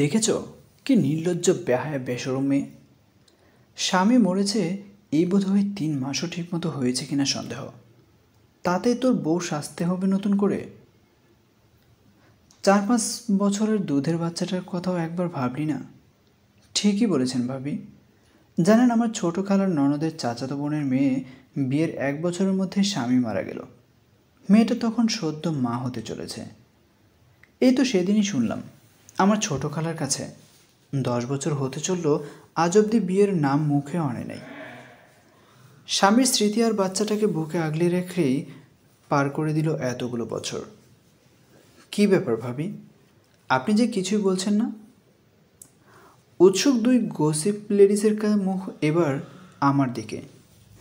দেখেছ কি নির্লজ্জ ব্যাহায় বেসরমে মেয়ে স্বামী মরেছে এই বোধহয় তিন মাসও ঠিকমতো হয়েছে কিনা সন্দেহ তাতে তোর বউ সাজতে হবে নতুন করে চার পাঁচ বছরের দুধের বাচ্চাটার কথাও একবার ভাবলি না ঠিকই বলেছেন ভাবি জানেন আমার ছোটো খালার ননদের চাচাতো বোনের মেয়ে বিয়ের এক বছরের মধ্যে স্বামী মারা গেল মেয়েটা তখন সদ্য মা হতে চলেছে এই তো সেদিনই শুনলাম আমার ছোট খালার কাছে দশ বছর হতে চলল আজ অবধি বিয়ের নাম মুখে অনে নাই স্বামীর স্মৃতি আর বাচ্চাটাকে বুকে আগলে রেখেই পার করে দিল এতগুলো বছর কি ব্যাপার ভাবি আপনি যে কিছুই বলছেন না উৎসুক দুই গসিপ লেডিসের মুখ এবার আমার দিকে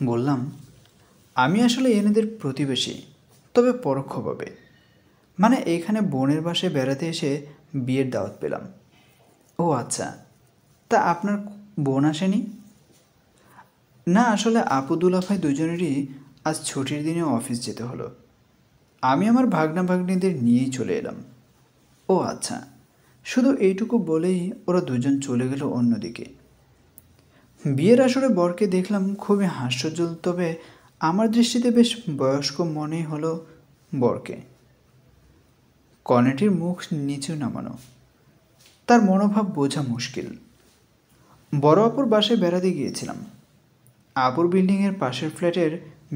বললাম আমি আসলে এনেদের প্রতিবেশী তবে পরোক্ষভাবে মানে এখানে বোনের বাসে বেড়াতে এসে বিয়ের দাওয়াত পেলাম ও আচ্ছা তা আপনার বোন আসেনি না আসলে আপু দুলাফাই দুজনেরই আজ ছুটির দিনে অফিস যেতে হলো আমি আমার ভাগনা ভাগ্নিদের নিয়েই চলে এলাম ও আচ্ছা শুধু এইটুকু বলেই ওরা দুজন চলে গেল অন্যদিকে বিয়ের আসরে বরকে দেখলাম খুবই হাস্যজ্জ্বল তবে আমার দৃষ্টিতে বেশ বয়স্ক মনেই হলো বরকে কর্নেটির মুখ নিচু নামানো তার মনোভাব বোঝা মুশকিল বড় আপুর বাসে বেড়াতে গিয়েছিলাম আপুর বিল্ডিংয়ের পাশের ফ্ল্যাটের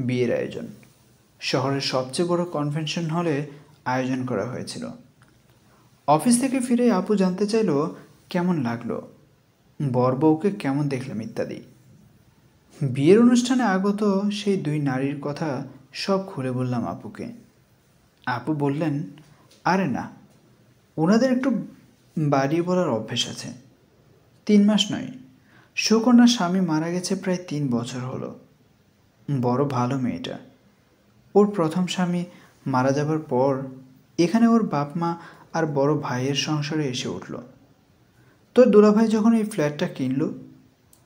বিয়ের আয়োজন শহরের সবচেয়ে বড় কনভেনশন হলে আয়োজন করা হয়েছিল অফিস থেকে ফিরে আপু জানতে চাইল কেমন লাগলো বর বউকে কেমন দেখলাম ইত্যাদি বিয়ের অনুষ্ঠানে আগত সেই দুই নারীর কথা সব খুলে বললাম আপুকে আপু বললেন আরে না ওনাদের একটু বাড়িয়ে বলার অভ্যেস আছে তিন মাস নয় সুকন্যার স্বামী মারা গেছে প্রায় তিন বছর হলো বড় ভালো মেয়েটা ওর প্রথম স্বামী মারা যাবার পর এখানে ওর বাপ মা আর বড় ভাইয়ের সংসারে এসে উঠল তোর দুলাভাই যখন এই ফ্ল্যাটটা কিনল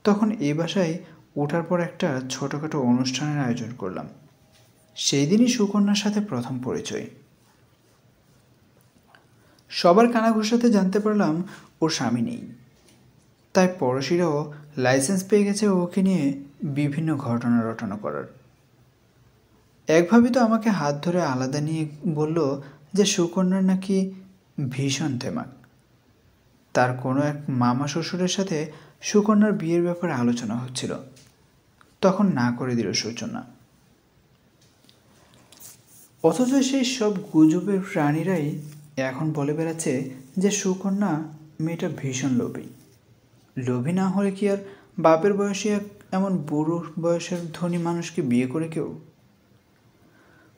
তখন এই বাসায় ওঠার পর একটা ছোটোখাটো অনুষ্ঠানের আয়োজন করলাম সেই দিনই সুকন্যার সাথে প্রথম পরিচয় সবার ঘোষাতে জানতে পারলাম ওর স্বামী নেই তাই পড়শিরাও লাইসেন্স পেয়ে গেছে ওকে নিয়ে বিভিন্ন ঘটনা রটনা করার একভাবে তো আমাকে হাত ধরে আলাদা নিয়ে বলল যে সুকন্যার নাকি ভীষণ থেমাক তার কোনো এক মামা শ্বশুরের সাথে সুকন্যার বিয়ের ব্যাপারে আলোচনা হচ্ছিল তখন না করে দিল সূচনা অথচ সেই সব গুজবের প্রাণীরাই এখন বলে বেড়াচ্ছে যে সুকন্যা মেয়েটা ভীষণ লোভী লোভী না হলে কি আর বাপের বয়সী এক এমন বুড়ো বয়সের ধনী মানুষকে বিয়ে করে কেউ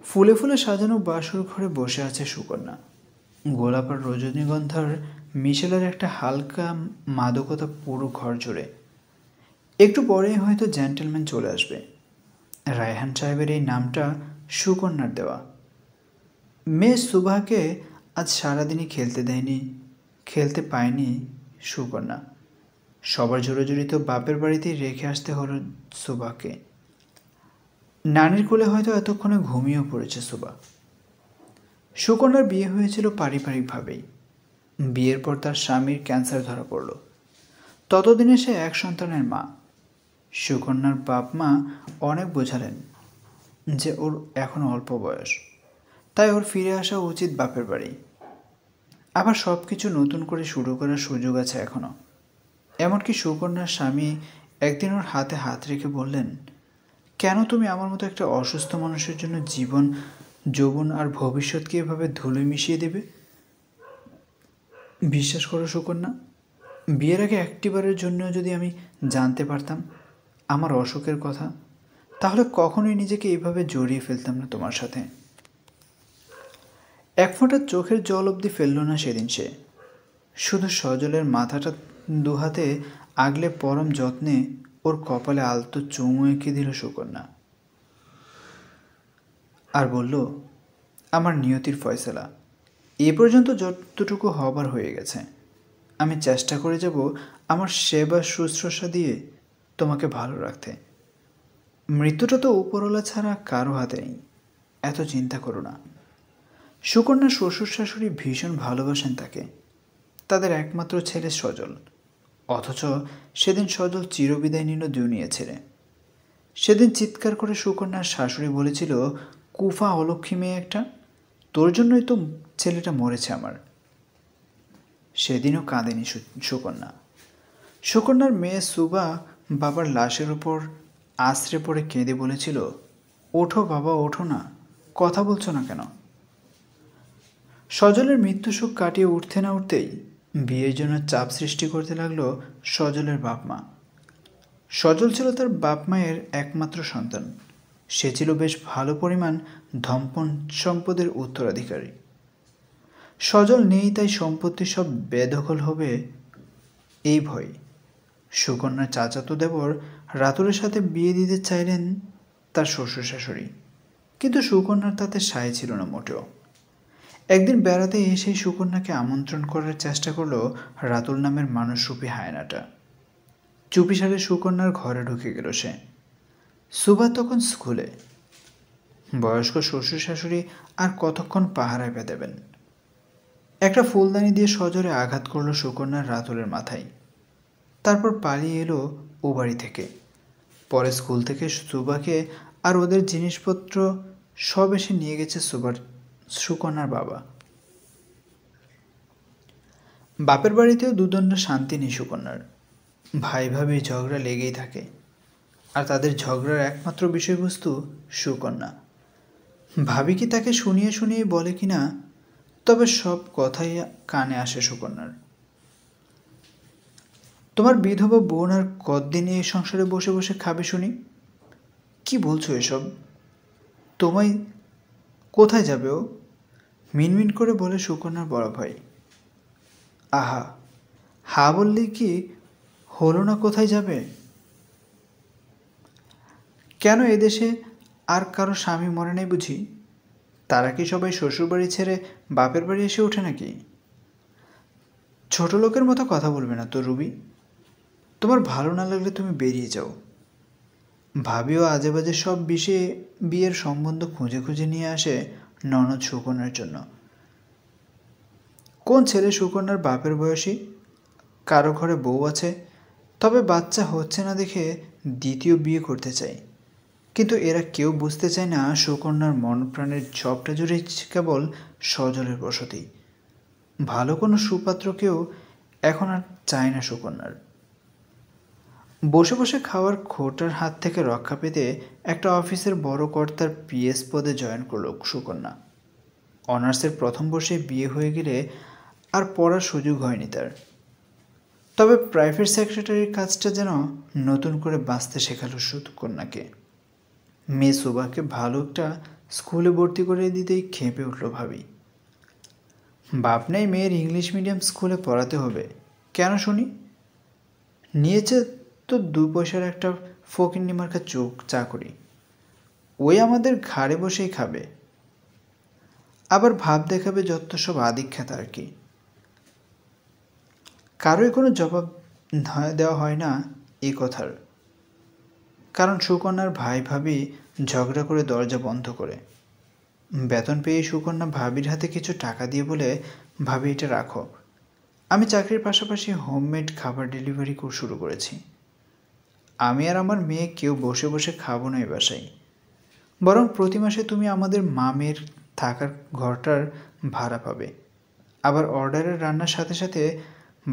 ফুলে ফুলে সাজানো বাসর ঘরে বসে আছে সুকন্যা গোলাপ আর রজনীগন্ধার মিশেলের একটা হালকা মাদকতা পুরো ঘর জুড়ে একটু পরেই হয়তো জেন্টেলম্যান চলে আসবে রায়হান সাহেবের এই নামটা সুকন্যার দেওয়া মেয়ে সুভাকে আজ সারাদিনই খেলতে দেয়নি খেলতে পায়নি সুকন্যা সবার তো বাপের বাড়িতেই রেখে আসতে হলো সুবাকে নানির কোলে হয়তো এতক্ষণে ঘুমিয়েও পড়েছে সুবা সুকন্যার বিয়ে হয়েছিল পারিবারিকভাবেই বিয়ের পর তার স্বামীর ক্যান্সার ধরা পড়ল ততদিনে সে এক সন্তানের মা সুকন্যার বাপ মা অনেক বোঝালেন যে ওর এখন অল্প বয়স তাই ওর ফিরে আসা উচিত বাপের বাড়ি আবার সব কিছু নতুন করে শুরু করার সুযোগ আছে এখনও এমনকি সুকন্যার স্বামী একদিন ওর হাতে হাত রেখে বললেন কেন তুমি আমার মতো একটা অসুস্থ মানুষের জন্য জীবন যৌবন আর ভবিষ্যৎকে এভাবে ধুলে মিশিয়ে দেবে বিশ্বাস করো সুকন্যা বিয়ের আগে একটিবারের জন্য যদি আমি জানতে পারতাম আমার অসুখের কথা তাহলে কখনোই নিজেকে এভাবে জড়িয়ে ফেলতাম না তোমার সাথে এক ফোঁটা চোখের জল অবধি ফেলল না সেদিন সে শুধু সজলের মাথাটা দুহাতে আগলে পরম যত্নে ওর কপালে আলতো চুমু এঁকে দিল সুকন্যা আর বলল আমার নিয়তির ফয়সলা এ পর্যন্ত যতটুকু হবার হয়ে গেছে আমি চেষ্টা করে যাব আমার সেবা শুশ্রূষা দিয়ে তোমাকে ভালো রাখতে মৃত্যুটা তো উপরওয়ালা ছাড়া কারো হাতে নেই এত চিন্তা করো না সুকন্যা শ্বশুর শাশুড়ি ভীষণ ভালোবাসেন তাকে তাদের একমাত্র ছেলে সজল অথচ সেদিন সজল চিরবিদায় নিল দুনিয়া ছেড়ে সেদিন চিৎকার করে সুকন্যার শাশুড়ি বলেছিল কুফা অলক্ষী মেয়ে একটা তোর জন্যই তো ছেলেটা মরেছে আমার সেদিনও কাঁদেনি সুকন্যা সুকন্যার মেয়ে সুবা বাবার লাশের উপর আশ্রে পড়ে কেঁদে বলেছিল ওঠো বাবা ওঠো না কথা বলছো না কেন সজলের মৃত্যুসুখ কাটিয়ে উঠতে না উঠতেই বিয়ের জন্য চাপ সৃষ্টি করতে লাগলো সজলের বাপ মা সজল ছিল তার বাপ মায়ের একমাত্র সন্তান সে ছিল বেশ ভালো পরিমাণ ধম্পন সম্পদের উত্তরাধিকারী সজল নেই তাই সম্পত্তি সব বেদখল হবে এই ভয় সুকন্যার চাচাতো দেবর রাতুরের সাথে বিয়ে দিতে চাইলেন তার শ্বশুর শাশুড়ি কিন্তু সুকন্যার তাতে সায় ছিল না মোটেও একদিন বেড়াতে এসে সুকন্যাকে আমন্ত্রণ করার চেষ্টা করল রাতুল নামের মানুষরূপী হায়নাটা চুপিসারে সুকন্যার ঘরে ঢুকে গেল সে সুবা তখন স্কুলে বয়স্ক শ্বশুর শাশুড়ি আর কতক্ষণ পাহারায় দেবেন একটা ফুলদানি দিয়ে সজরে আঘাত করলো সুকন্যার রাতুলের মাথায় তারপর পালিয়ে এলো ও বাড়ি থেকে পরে স্কুল থেকে সুবাকে আর ওদের জিনিসপত্র সব এসে নিয়ে গেছে সুবার সুকন্যার বাবা বাপের বাড়িতেও দুদণ্ড শান্তি নেই সুকন্যার ভাই ভাবি ঝগড়া লেগেই থাকে আর তাদের ঝগড়ার একমাত্র বিষয়বস্তু সুকন্যা ভাবি কি তাকে শুনিয়ে শুনিয়ে বলে কি না তবে সব কথাই কানে আসে সুকন্যার তোমার বিধবা বোন আর কদিন এই সংসারে বসে বসে খাবে শুনি কি বলছো এসব তোমায় কোথায় যাবে ও মিনমিন করে বলে সুকন্যার বড় ভাই আহা হা বললে কি হলো না কোথায় যাবে কেন এদেশে আর কারো স্বামী মরে নেই বুঝি তারা কি সবাই শ্বশুরবাড়ি ছেড়ে বাপের বাড়ি এসে ওঠে নাকি ছোট লোকের মতো কথা বলবে না তো রুবি তোমার ভালো না লাগলে তুমি বেরিয়ে যাও ভাবিও আজে বাজে সব বিষয়ে বিয়ের সম্বন্ধ খুঁজে খুঁজে নিয়ে আসে ননদ সুকন্যার জন্য কোন ছেলে সুকন্যার বাপের বয়সী কারো ঘরে বউ আছে তবে বাচ্চা হচ্ছে না দেখে দ্বিতীয় বিয়ে করতে চাই কিন্তু এরা কেউ বুঝতে চায় না সুকন্যার মন প্রাণের জবটা জুড়ে কেবল সজলের বসতি ভালো কোনো সুপাত্রকেও এখন আর চায় না সুকন্যার বসে বসে খাওয়ার খোটার হাত থেকে রক্ষা পেতে একটা অফিসের বড় কর্তার পিএস পদে জয়েন করল সুকন্যা অনার্সের প্রথম বর্ষে বিয়ে হয়ে গেলে আর পড়ার সুযোগ হয়নি তার তবে প্রাইভেট সেক্রেটারির কাজটা যেন নতুন করে বাঁচতে শেখালো সুকন্যাকে মেয়ে সুবাকে ভালো একটা স্কুলে ভর্তি করে দিতেই খেপে উঠল ভাবি বাপ নেই মেয়ের ইংলিশ মিডিয়াম স্কুলে পড়াতে হবে কেন শুনি নিয়েছে তো দু পয়সার একটা ফকিন্নি মার্কা চোখ চাকরি ওই আমাদের ঘাড়ে বসেই খাবে আবার ভাব দেখাবে যত সব আদিখ্যাত আর কি কারোই কোনো জবাব দেওয়া হয় না এ কথার কারণ সুকন্যার ভাই ভাবি ঝগড়া করে দরজা বন্ধ করে বেতন পেয়ে সুকন্যা ভাবির হাতে কিছু টাকা দিয়ে বলে ভাবি এটা রাখো আমি চাকরির পাশাপাশি হোমমেড খাবার ডেলিভারি শুরু করেছি আমি আর আমার মেয়ে কেউ বসে বসে খাবো না এই বাসায় বরং প্রতি মাসে তুমি আমাদের মামের থাকার ঘরটার ভাড়া পাবে আবার অর্ডারের রান্নার সাথে সাথে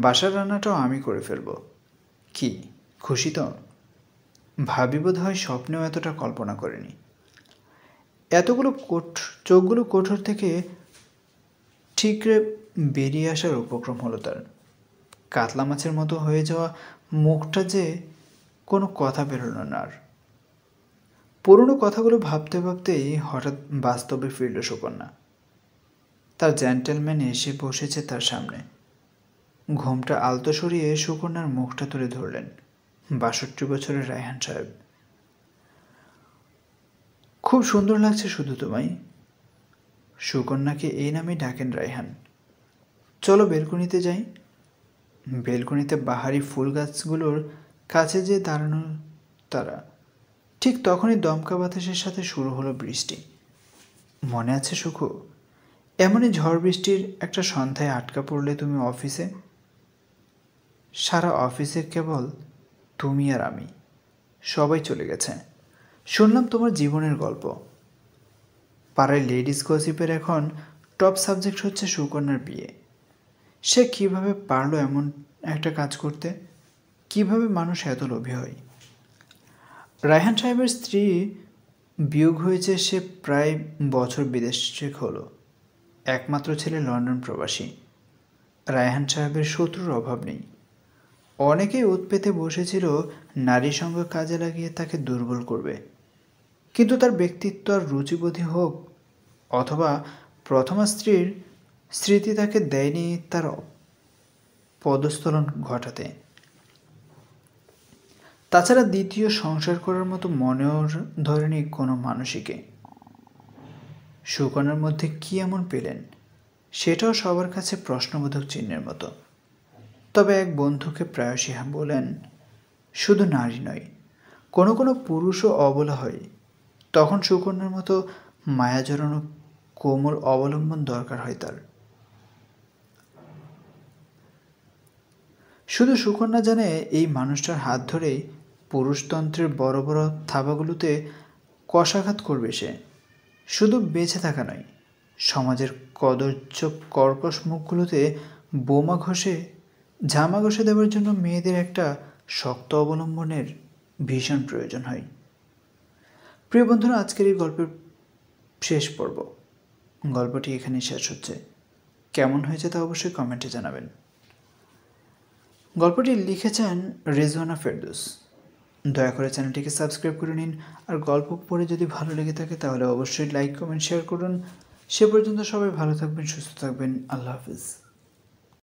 বাসার রান্নাটাও আমি করে ফেলবো কি খুশি তো ভাবি বোধ হয় স্বপ্নেও এতটা কল্পনা করেনি এতগুলো কোঠ চোখগুলো কোঠর থেকে ঠিকরে বেরিয়ে আসার উপক্রম হলো তার কাতলা মাছের মতো হয়ে যাওয়া মুখটা যে কোনো কথা বেরোলো না আর পুরনো কথাগুলো ভাবতে ভাবতেই হঠাৎ বাস্তবে ফিরল সুকন্যা তার জেন্টেলম্যান এসে বসেছে তার সামনে ঘোমটা আলতো সরিয়ে সুকন্যার মুখটা তুলে ধরলেন বাষট্টি বছরের রায়হান সাহেব খুব সুন্দর লাগছে শুধু তোমায় সুকন্যাকে এই নামে ডাকেন রায়হান চলো বেলকুনিতে যাই বেলকুনিতে বাহারি ফুল গাছগুলোর কাছে যে দাঁড়ানো তারা ঠিক তখনই দমকা বাতাসের সাথে শুরু হলো বৃষ্টি মনে আছে সুখ এমনই ঝড় বৃষ্টির একটা সন্ধ্যায় আটকা পড়লে তুমি অফিসে সারা অফিসের কেবল তুমি আর আমি সবাই চলে গেছে শুনলাম তোমার জীবনের গল্প পাড়ায় লেডিস গসিপের এখন টপ সাবজেক্ট হচ্ছে সুকন্যার বিয়ে সে কিভাবে পারলো এমন একটা কাজ করতে কিভাবে মানুষ এত লোভী হয় রায়হান সাহেবের স্ত্রী বিয়োগ হয়েছে সে প্রায় বছর বিদেশে হলো একমাত্র ছেলে লন্ডন প্রবাসী রায়হান সাহেবের শত্রুর অভাব নেই অনেকেই উৎপেতে বসেছিল নারী সঙ্গ কাজে লাগিয়ে তাকে দুর্বল করবে কিন্তু তার ব্যক্তিত্ব আর রুচিবোধী হোক অথবা প্রথমা স্ত্রীর স্মৃতি তাকে দেয়নি তার পদস্থলন ঘটাতে তাছাড়া দ্বিতীয় সংসার করার মতো মনেও ধরেনি কোনো মানুষীকে সুকনার মধ্যে কি এমন পেলেন সেটাও সবার কাছে প্রশ্নবোধক চিহ্নের মতো তবে এক বন্ধুকে প্রায়শই হ্যাঁ বলেন শুধু নারী নয় কোনো কোনো পুরুষও অবলা হয় তখন সুকন্যার মতো মায়াজরণ কোমল অবলম্বন দরকার হয় তার শুধু সুকন্যা জানে এই মানুষটার হাত ধরেই পুরুষতন্ত্রের বড় বড় থাবাগুলোতে কষাঘাত করবে সে শুধু বেঁচে থাকা নয় সমাজের কদর্য কর্কশ মুখগুলোতে বোমা ঘষে ঝামা ঘষে দেওয়ার জন্য মেয়েদের একটা শক্ত অবলম্বনের ভীষণ প্রয়োজন হয় প্রিয় বন্ধুরা আজকের এই গল্পের শেষ পর্ব গল্পটি এখানে শেষ হচ্ছে কেমন হয়েছে তা অবশ্যই কমেন্টে জানাবেন গল্পটি লিখেছেন রেজওয়ানা ফেরদুস দয়া করে চ্যানেলটিকে সাবস্ক্রাইব করে নিন আর গল্প পড়ে যদি ভালো লেগে থাকে তাহলে অবশ্যই লাইক কমেন্ট শেয়ার করুন সে পর্যন্ত সবাই ভালো থাকবেন সুস্থ থাকবেন আল্লাহ হাফিজ